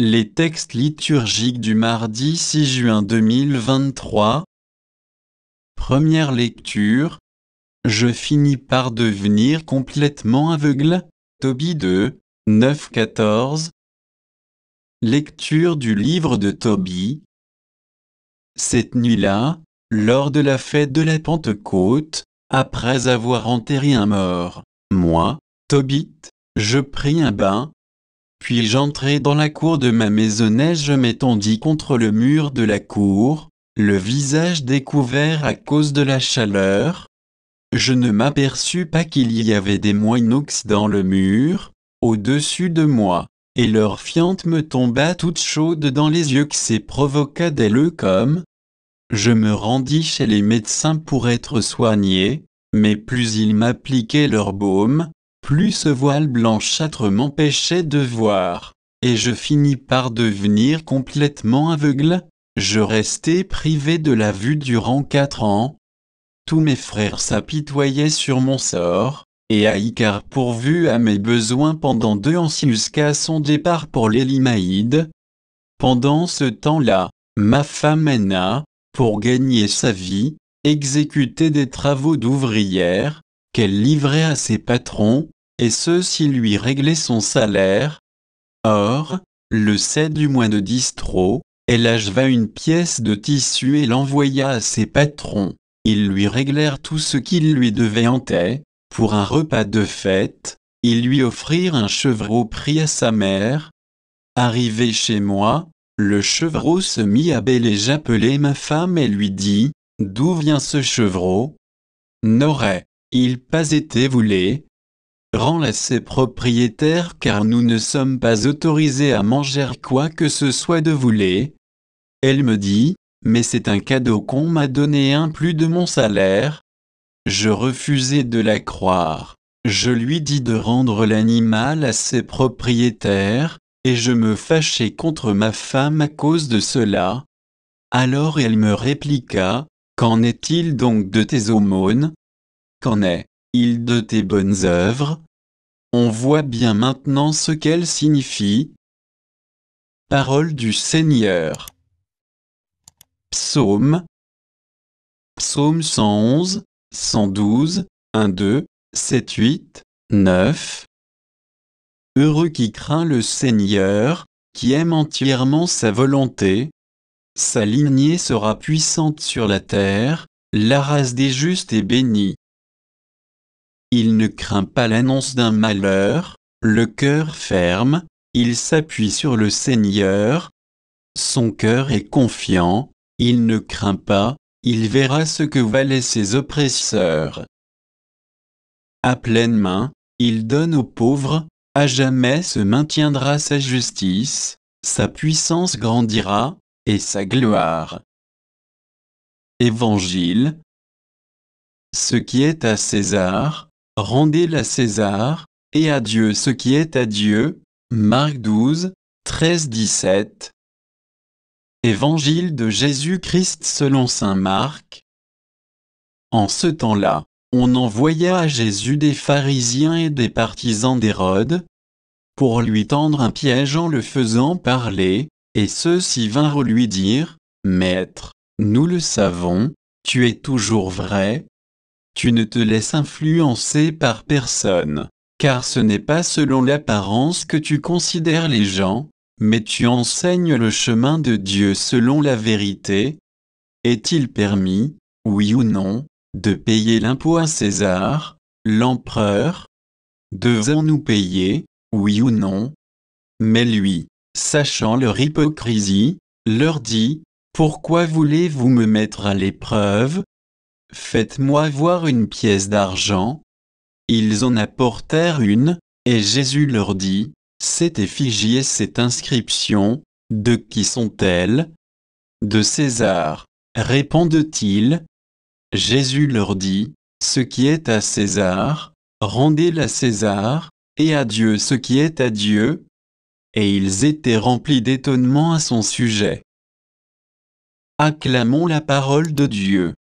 Les textes liturgiques du mardi 6 juin 2023 Première lecture Je finis par devenir complètement aveugle. Tobie 2, 9-14 Lecture du livre de Tobie Cette nuit-là, lors de la fête de la Pentecôte, après avoir enterré un mort, moi, Tobit, je pris un bain, puis j'entrai dans la cour de ma maisonnette je m'étendis contre le mur de la cour, le visage découvert à cause de la chaleur. Je ne m'aperçus pas qu'il y avait des moineaux dans le mur, au-dessus de moi, et leur fiente me tomba toute chaude dans les yeux que c'est provoqua d'elle comme. Je me rendis chez les médecins pour être soigné, mais plus ils m'appliquaient leur baume, plus ce voile blanchâtre m'empêchait de voir, et je finis par devenir complètement aveugle. Je restai privé de la vue durant quatre ans. Tous mes frères s'apitoyaient sur mon sort, et Aïkar pourvu à mes besoins pendant deux ans jusqu'à son départ pour l'Elimaïde. Pendant ce temps-là, ma femme Anna, pour gagner sa vie, exécutait des travaux d'ouvrière, qu'elle livrait à ses patrons, et ceux-ci lui réglaient son salaire. Or, le 7 du mois de distro, elle acheva une pièce de tissu et l'envoya à ses patrons. Ils lui réglèrent tout ce qu'il lui devait en tête. Pour un repas de fête, ils lui offrirent un chevreau pris à sa mère. Arrivé chez moi, le chevreau se mit à bêler. J'appelai ma femme et lui dis D'où vient ce chevreau Noret il pas été Rends-la ses propriétaires car nous ne sommes pas autorisés à manger quoi que ce soit de voulé. Elle me dit, mais c'est un cadeau qu'on m'a donné un plus de mon salaire. Je refusais de la croire. Je lui dis de rendre l'animal à ses propriétaires, et je me fâchais contre ma femme à cause de cela. Alors elle me répliqua, Qu'en est-il donc de tes aumônes Qu'en est-il de tes bonnes œuvres On voit bien maintenant ce qu'elles signifient. Parole du Seigneur. Psaume. Psaume 111, 112, 1, 2, 7, 8, 9. Heureux qui craint le Seigneur, qui aime entièrement sa volonté. Sa lignée sera puissante sur la terre, la race des justes est bénie. Il ne craint pas l'annonce d'un malheur, le cœur ferme, il s'appuie sur le Seigneur, son cœur est confiant, il ne craint pas, il verra ce que valaient ses oppresseurs. À pleine main, il donne aux pauvres, à jamais se maintiendra sa justice, sa puissance grandira, et sa gloire. Évangile Ce qui est à César, rendez la César, et à Dieu ce qui est à Dieu. Marc 12, 13, 17. Évangile de Jésus-Christ selon saint Marc. En ce temps-là, on envoya à Jésus des pharisiens et des partisans d'Hérode, pour lui tendre un piège en le faisant parler, et ceux-ci vinrent lui dire, Maître, nous le savons, tu es toujours vrai, tu ne te laisses influencer par personne, car ce n'est pas selon l'apparence que tu considères les gens, mais tu enseignes le chemin de Dieu selon la vérité. Est-il permis, oui ou non, de payer l'impôt à César, l'empereur Devons-nous payer, oui ou non Mais lui, sachant leur hypocrisie, leur dit, Pourquoi voulez-vous me mettre à l'épreuve, Faites-moi voir une pièce d'argent. Ils en apportèrent une, et Jésus leur dit, Cette effigie et cette inscription, de qui sont-elles De César, répondent-ils. Jésus leur dit, Ce qui est à César, rendez-le à César, et à Dieu ce qui est à Dieu. Et ils étaient remplis d'étonnement à son sujet. Acclamons la parole de Dieu.